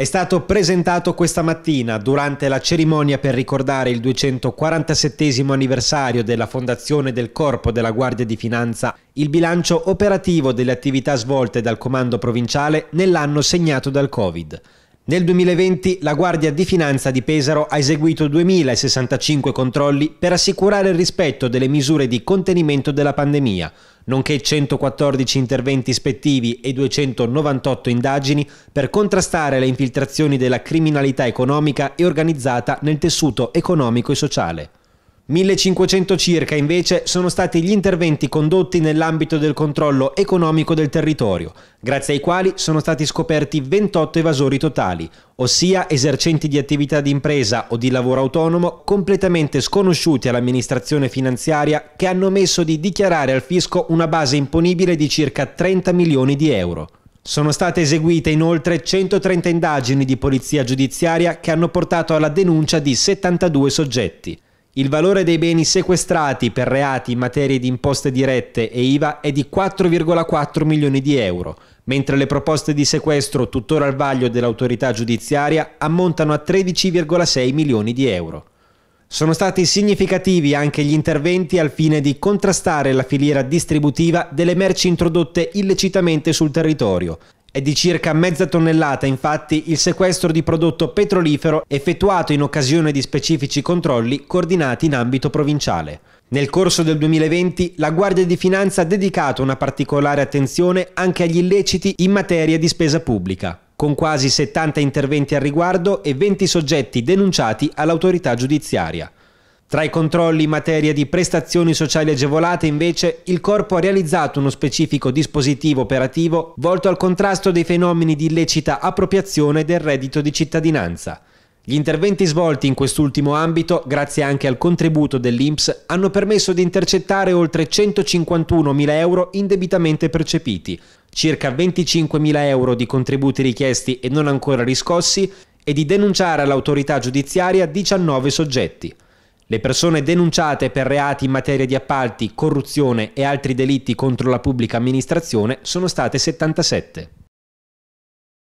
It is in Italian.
È stato presentato questa mattina durante la cerimonia per ricordare il 247 anniversario della fondazione del Corpo della Guardia di Finanza il bilancio operativo delle attività svolte dal Comando Provinciale nell'anno segnato dal Covid. Nel 2020 la Guardia di Finanza di Pesaro ha eseguito 2065 controlli per assicurare il rispetto delle misure di contenimento della pandemia, nonché 114 interventi ispettivi e 298 indagini per contrastare le infiltrazioni della criminalità economica e organizzata nel tessuto economico e sociale. 1500 circa invece sono stati gli interventi condotti nell'ambito del controllo economico del territorio, grazie ai quali sono stati scoperti 28 evasori totali, ossia esercenti di attività di impresa o di lavoro autonomo completamente sconosciuti all'amministrazione finanziaria che hanno messo di dichiarare al fisco una base imponibile di circa 30 milioni di euro. Sono state eseguite inoltre 130 indagini di polizia giudiziaria che hanno portato alla denuncia di 72 soggetti. Il valore dei beni sequestrati per reati in materia di imposte dirette e IVA è di 4,4 milioni di euro, mentre le proposte di sequestro tuttora al vaglio dell'autorità giudiziaria ammontano a 13,6 milioni di euro. Sono stati significativi anche gli interventi al fine di contrastare la filiera distributiva delle merci introdotte illecitamente sul territorio, è di circa mezza tonnellata infatti il sequestro di prodotto petrolifero effettuato in occasione di specifici controlli coordinati in ambito provinciale. Nel corso del 2020 la Guardia di Finanza ha dedicato una particolare attenzione anche agli illeciti in materia di spesa pubblica, con quasi 70 interventi al riguardo e 20 soggetti denunciati all'autorità giudiziaria. Tra i controlli in materia di prestazioni sociali agevolate, invece, il Corpo ha realizzato uno specifico dispositivo operativo volto al contrasto dei fenomeni di illecita appropriazione del reddito di cittadinanza. Gli interventi svolti in quest'ultimo ambito, grazie anche al contributo dell'INPS, hanno permesso di intercettare oltre 151.000 euro indebitamente percepiti, circa 25.000 euro di contributi richiesti e non ancora riscossi e di denunciare all'autorità giudiziaria 19 soggetti. Le persone denunciate per reati in materia di appalti, corruzione e altri delitti contro la pubblica amministrazione sono state 77.